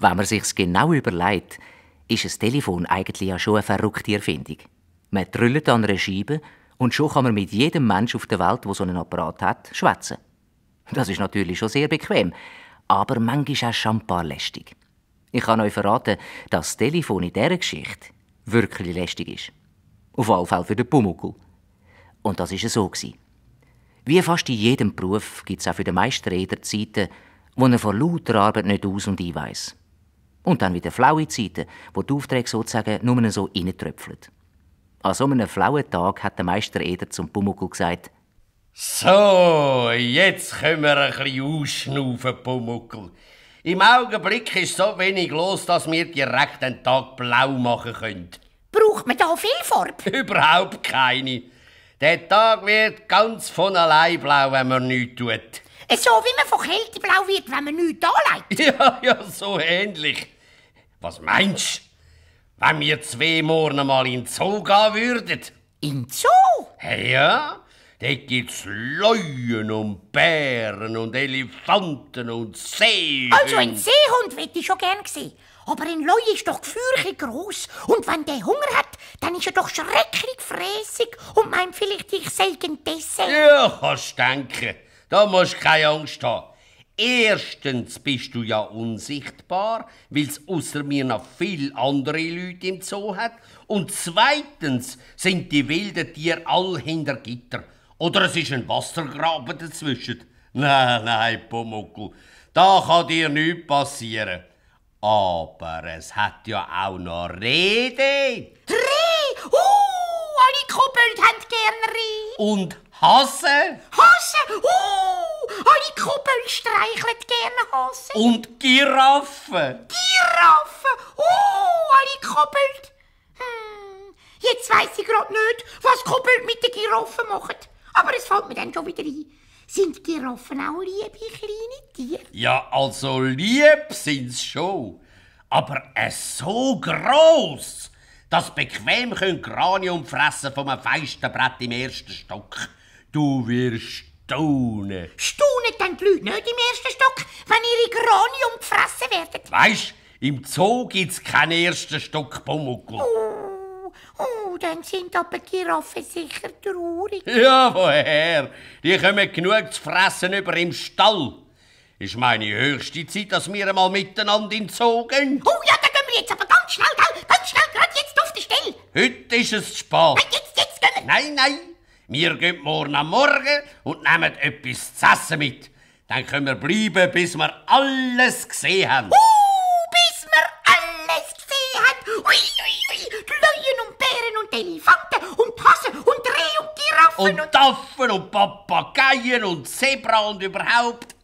Wenn man sich's genau überlegt, ist ein Telefon eigentlich ja schon eine verrückte Erfindung. Man drüllt an einer Scheibe und schon kann man mit jedem Mensch auf der Welt, der so einen Apparat hat, schwätzen. Das ist natürlich schon sehr bequem, aber manchmal auch schambar lästig. Ich kann euch verraten, dass das Telefon in dieser Geschichte wirklich lästig ist. Auf alle Fälle für den Pumuckl. Und das war so. Wie fast in jedem Beruf gibt es auch für den Räder Zeiten, wo er von lauter Arbeit nicht aus und einweist. Und dann wieder flaue Zeiten, wo die Aufträge sozusagen nur so reintröpfeln. An so einem flauen Tag hat der Meister Eder zum Pumuckl gesagt, «So, jetzt können wir ein bisschen ausschnaufen, Pumuckl. Im Augenblick ist so wenig los, dass wir direkt den Tag blau machen können.» Braucht man da viel Farbe? Überhaupt keine. Der Tag wird ganz von allein blau, wenn man nichts tut. So wie man von Kälte blau wird, wenn man nichts anlegt. Ja, ja, so ähnlich. Was meinst du, wenn wir zwei morgen mal in den Zoo gehen würden? In den Zoo? Ja, ja, dort gibt's Löwen und Bären und Elefanten und Seehunde. Also ein Seehund würde ich schon gerne sehen. Aber ein Leu ist doch gefürchtig groß und wenn der Hunger hat, dann ist er doch schrecklich fräßig und meint vielleicht, ich sei ein Dessert. Ja, kannst denken. Da musst du keine Angst haben. Erstens bist du ja unsichtbar, weil es außer mir noch viel andere Leute im Zoo hat. Und zweitens sind die wilden Tiere all hinter Gitter. Oder es ist ein Wassergraben dazwischen. Nein, nein, Pomoku, da kann dir nichts passieren. Aber es hat ja auch noch Rede. Drei! Uh, alle Kuppel haben gerne Rede. Und Hase. Hase. Oh, alle Kuppeln streicheln gerne Hase. Und Giraffen. Giraffen, Oh, uh, alle Kuppeln. Hm, jetzt weiss ich gerade nicht, was Kuppeln mit den Giraffen machen. Aber es fällt mir dann schon wieder ein. Sind Giraffen auch liebe kleine Tiere? Ja, also lieb sind sie schon. Aber es äh, so groß, dass bequem können Kranium fressen vom feisten Brett im ersten Stock. Du wirst staunen. Staunen dann die Leute nicht im ersten Stock, wenn ihre Granium gefressen werden. Weisst, im Zoo gibt's keinen ersten Stock Pumuckl. Oh, oh, dann sind aber die Giraffen sicher traurig. Ja, woher? Die kommen genug zu fressen über im Stall. Ist meine höchste Zeit, dass wir einmal miteinander in den Zoo gehen. Oh ja, dann gehen wir jetzt aber ganz schnell, gell? Ganz schnell, gerade jetzt auf die Stelle. Heute ist es zu spät. Nein, jetzt, jetzt gehen wir. Nein, nein, wir gehen morgen am Morgen und nehmen etwas zu essen mit. Dann können wir bleiben, bis wir alles gesehen haben. Uh, bis wir alles gesehen haben. Ui, ui, ui. Löwen und Bären und Elefanten und Hasen und Rehe und Giraffen und... Und Affen und Papageien und Zebra und überhaupt